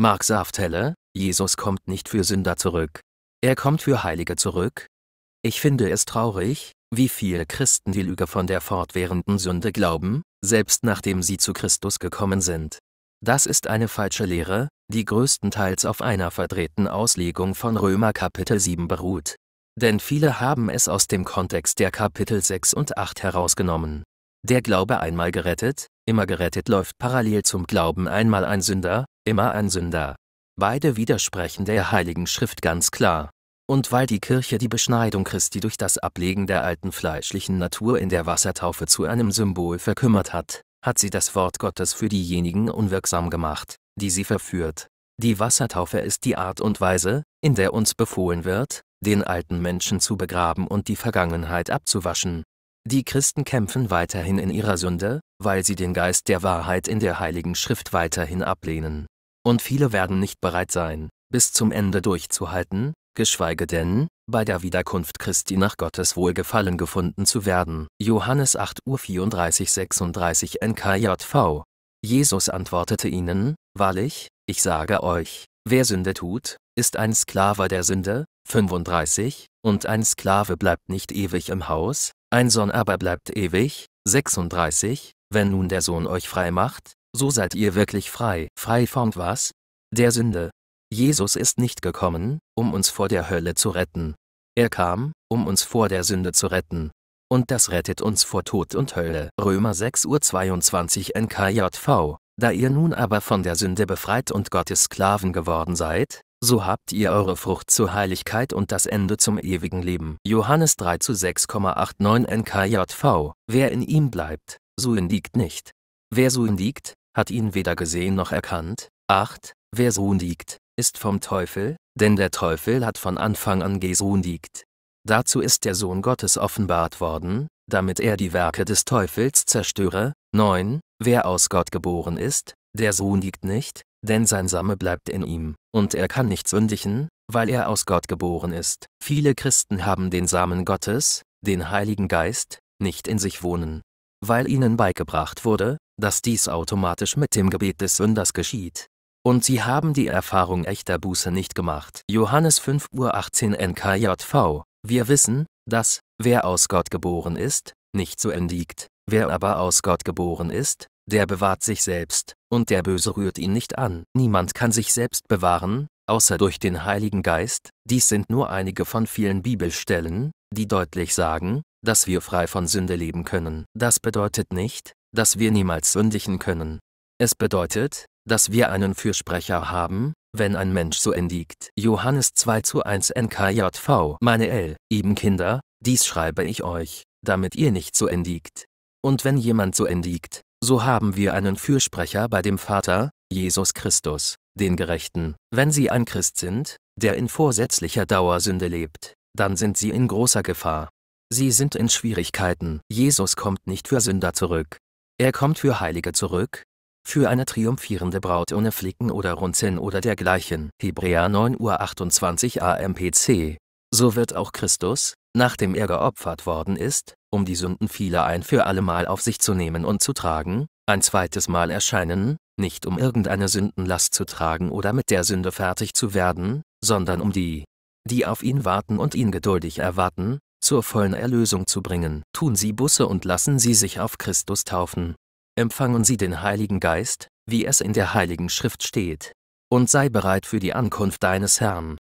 Mark Saftelle, Jesus kommt nicht für Sünder zurück. Er kommt für Heilige zurück. Ich finde es traurig, wie viele Christen die Lüge von der fortwährenden Sünde glauben, selbst nachdem sie zu Christus gekommen sind. Das ist eine falsche Lehre, die größtenteils auf einer verdrehten Auslegung von Römer Kapitel 7 beruht. Denn viele haben es aus dem Kontext der Kapitel 6 und 8 herausgenommen. Der Glaube einmal gerettet, immer gerettet läuft parallel zum Glauben einmal ein Sünder, immer ein Sünder. Beide widersprechen der Heiligen Schrift ganz klar. Und weil die Kirche die Beschneidung Christi durch das Ablegen der alten fleischlichen Natur in der Wassertaufe zu einem Symbol verkümmert hat, hat sie das Wort Gottes für diejenigen unwirksam gemacht, die sie verführt. Die Wassertaufe ist die Art und Weise, in der uns befohlen wird, den alten Menschen zu begraben und die Vergangenheit abzuwaschen. Die Christen kämpfen weiterhin in ihrer Sünde, weil sie den Geist der Wahrheit in der Heiligen Schrift weiterhin ablehnen. Und viele werden nicht bereit sein, bis zum Ende durchzuhalten, geschweige denn, bei der Wiederkunft Christi nach Gottes Wohlgefallen gefunden zu werden. Johannes 8 Uhr 34 36 NKJV. Jesus antwortete ihnen, Wahrlich, ich sage euch, wer Sünde tut, ist ein Sklave der Sünde, 35, und ein Sklave bleibt nicht ewig im Haus, ein Sohn aber bleibt ewig, 36, wenn nun der Sohn euch frei macht, so seid ihr wirklich frei, frei von was? Der Sünde. Jesus ist nicht gekommen, um uns vor der Hölle zu retten. Er kam, um uns vor der Sünde zu retten. Und das rettet uns vor Tod und Hölle. Römer 6.22 NKJV. Da ihr nun aber von der Sünde befreit und Gottes Sklaven geworden seid, so habt ihr eure Frucht zur Heiligkeit und das Ende zum ewigen Leben. Johannes 3 zu 6,89 NKJV. Wer in ihm bleibt, so sündigt nicht. Wer so liegt, hat ihn weder gesehen noch erkannt. 8. Wer so liegt, ist vom Teufel, denn der Teufel hat von Anfang an gesündigt. Dazu ist der Sohn Gottes offenbart worden, damit er die Werke des Teufels zerstöre. 9. Wer aus Gott geboren ist, der Sohn liegt nicht, denn sein Same bleibt in ihm, und er kann nicht sündigen, weil er aus Gott geboren ist. Viele Christen haben den Samen Gottes, den Heiligen Geist, nicht in sich wohnen, weil ihnen beigebracht wurde, dass dies automatisch mit dem Gebet des Sünders geschieht. Und sie haben die Erfahrung echter Buße nicht gemacht. Johannes 5 Uhr 18 NKJV. Wir wissen, dass, wer aus Gott geboren ist, nicht so endigt. Wer aber aus Gott geboren ist, der bewahrt sich selbst, und der Böse rührt ihn nicht an. Niemand kann sich selbst bewahren, außer durch den Heiligen Geist. Dies sind nur einige von vielen Bibelstellen, die deutlich sagen, dass wir frei von Sünde leben können. Das bedeutet nicht, dass wir niemals sündigen können. Es bedeutet, dass wir einen Fürsprecher haben, wenn ein Mensch so endigt. Johannes 2 zu 1 NKJV, meine L, eben Kinder, dies schreibe ich euch, damit ihr nicht so endigt. Und wenn jemand so endigt, so haben wir einen Fürsprecher bei dem Vater, Jesus Christus, den Gerechten. Wenn sie ein Christ sind, der in vorsätzlicher Dauersünde lebt, dann sind sie in großer Gefahr. Sie sind in Schwierigkeiten. Jesus kommt nicht für Sünder zurück, er kommt für Heilige zurück, für eine triumphierende Braut ohne Flicken oder Runzeln oder dergleichen. Hebräer 9 Uhr 28 AMPC. So wird auch Christus, nachdem er geopfert worden ist, um die Sünden vieler ein für allemal auf sich zu nehmen und zu tragen, ein zweites Mal erscheinen, nicht um irgendeine Sündenlast zu tragen oder mit der Sünde fertig zu werden, sondern um die, die auf ihn warten und ihn geduldig erwarten, zur vollen Erlösung zu bringen. Tun Sie Busse und lassen Sie sich auf Christus taufen. Empfangen Sie den Heiligen Geist, wie es in der Heiligen Schrift steht. Und sei bereit für die Ankunft deines Herrn.